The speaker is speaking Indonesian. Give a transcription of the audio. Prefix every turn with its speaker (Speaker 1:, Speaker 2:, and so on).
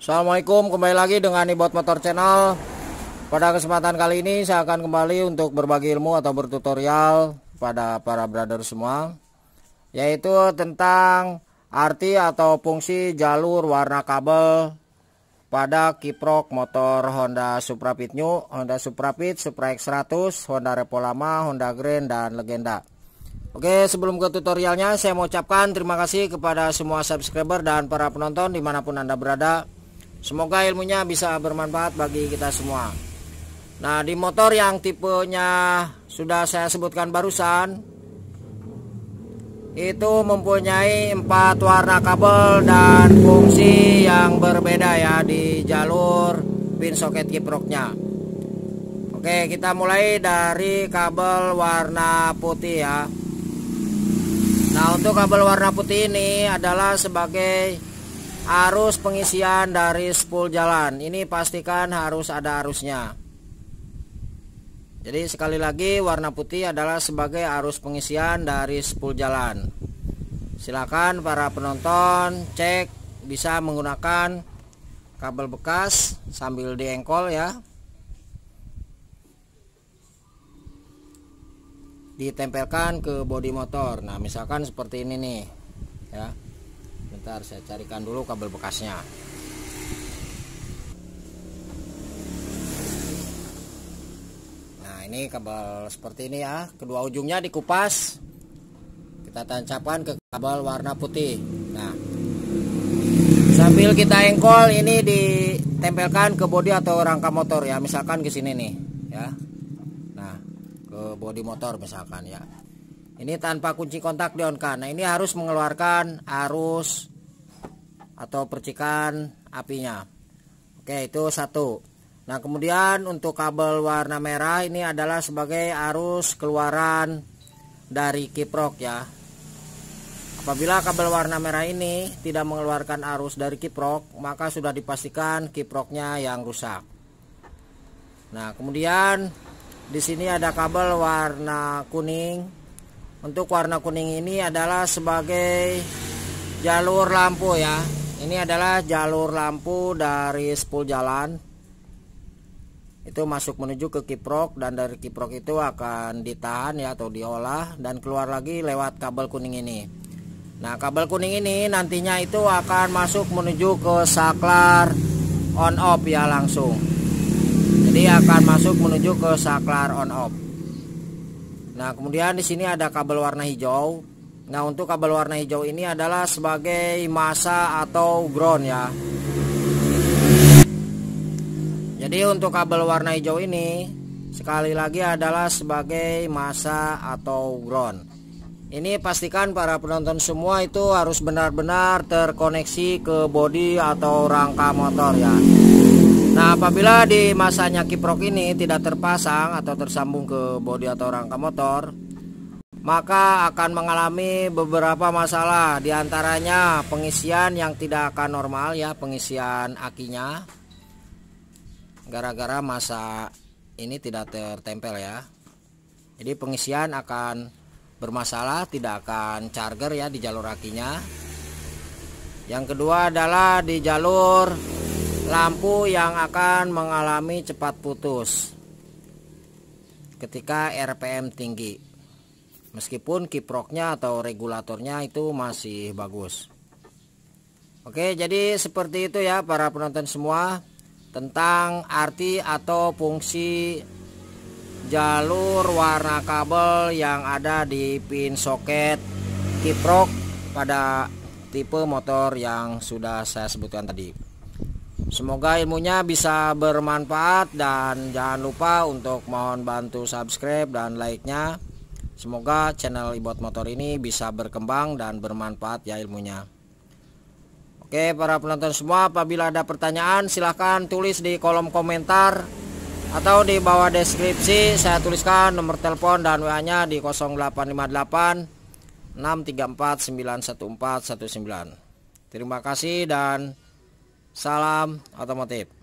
Speaker 1: Assalamualaikum kembali lagi dengan Ibot Motor Channel Pada kesempatan kali ini saya akan kembali untuk berbagi ilmu atau bertutorial pada para brother semua Yaitu tentang arti atau fungsi jalur warna kabel pada kiprok motor Honda Supra Pit New, Honda Supra Pit, Supra X100, Honda Repo Lama, Honda Grand, dan Legenda Oke sebelum ke tutorialnya saya mau ucapkan terima kasih kepada semua subscriber dan para penonton dimanapun anda berada Semoga ilmunya bisa bermanfaat bagi kita semua. Nah, di motor yang tipenya sudah saya sebutkan barusan itu mempunyai empat warna kabel dan fungsi yang berbeda ya di jalur pin socket kiproknya. Oke, kita mulai dari kabel warna putih ya. Nah, untuk kabel warna putih ini adalah sebagai arus pengisian dari spool jalan ini pastikan harus ada arusnya jadi sekali lagi warna putih adalah sebagai arus pengisian dari spool jalan silakan para penonton cek bisa menggunakan kabel bekas sambil diengkol ya ditempelkan ke bodi motor nah misalkan seperti ini nih ya sebentar saya carikan dulu kabel bekasnya. Nah, ini kabel seperti ini ya. Kedua ujungnya dikupas. Kita tancapkan ke kabel warna putih. Nah. Sambil kita engkol ini ditempelkan ke bodi atau rangka motor ya. Misalkan ke sini nih ya. Nah, ke bodi motor misalkan ya. Ini tanpa kunci kontak dionkan. Nah, ini harus mengeluarkan arus atau percikan apinya oke itu satu nah kemudian untuk kabel warna merah ini adalah sebagai arus keluaran dari kiprok ya apabila kabel warna merah ini tidak mengeluarkan arus dari kiprok maka sudah dipastikan kiproknya yang rusak nah kemudian di sini ada kabel warna kuning untuk warna kuning ini adalah sebagai jalur lampu ya ini adalah jalur lampu dari spool jalan itu masuk menuju ke kiprok dan dari kiprok itu akan ditahan ya atau diolah dan keluar lagi lewat kabel kuning ini nah kabel kuning ini nantinya itu akan masuk menuju ke saklar on off ya langsung jadi akan masuk menuju ke saklar on off nah kemudian di sini ada kabel warna hijau Nah untuk kabel warna hijau ini adalah sebagai masa atau ground ya Jadi untuk kabel warna hijau ini sekali lagi adalah sebagai masa atau ground Ini pastikan para penonton semua itu harus benar-benar terkoneksi ke bodi atau rangka motor ya Nah apabila di masanya kiprok ini tidak terpasang atau tersambung ke bodi atau rangka motor maka akan mengalami beberapa masalah diantaranya pengisian yang tidak akan normal ya pengisian akinya gara-gara masa ini tidak tertempel ya jadi pengisian akan bermasalah tidak akan charger ya di jalur akinya yang kedua adalah di jalur lampu yang akan mengalami cepat putus ketika RPM tinggi meskipun kiproknya atau regulatornya itu masih bagus Oke jadi seperti itu ya para penonton semua tentang arti atau fungsi jalur warna kabel yang ada di pin soket kiprok pada tipe motor yang sudah saya sebutkan tadi Semoga ilmunya bisa bermanfaat dan jangan lupa untuk mohon bantu subscribe dan like-nya. Semoga channel Ibot Motor ini bisa berkembang dan bermanfaat ya ilmunya. Oke para penonton semua apabila ada pertanyaan silahkan tulis di kolom komentar atau di bawah deskripsi saya tuliskan nomor telepon dan WA-nya di 0858 634 91419. Terima kasih dan salam otomotif.